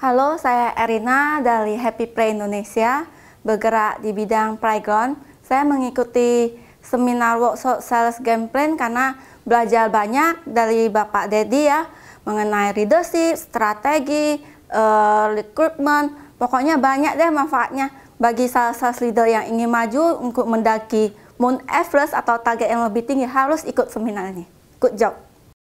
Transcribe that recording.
Halo, saya Erina dari Happy Play Indonesia, bergerak di bidang playground. Saya mengikuti seminar workshop sales game plan karena belajar banyak dari Bapak Dedi ya, mengenai leadership, strategi, uh, recruitment, pokoknya banyak deh manfaatnya bagi sales-sales leader yang ingin maju untuk mendaki Moon Everest atau target yang lebih tinggi harus ikut seminar ini. Good job!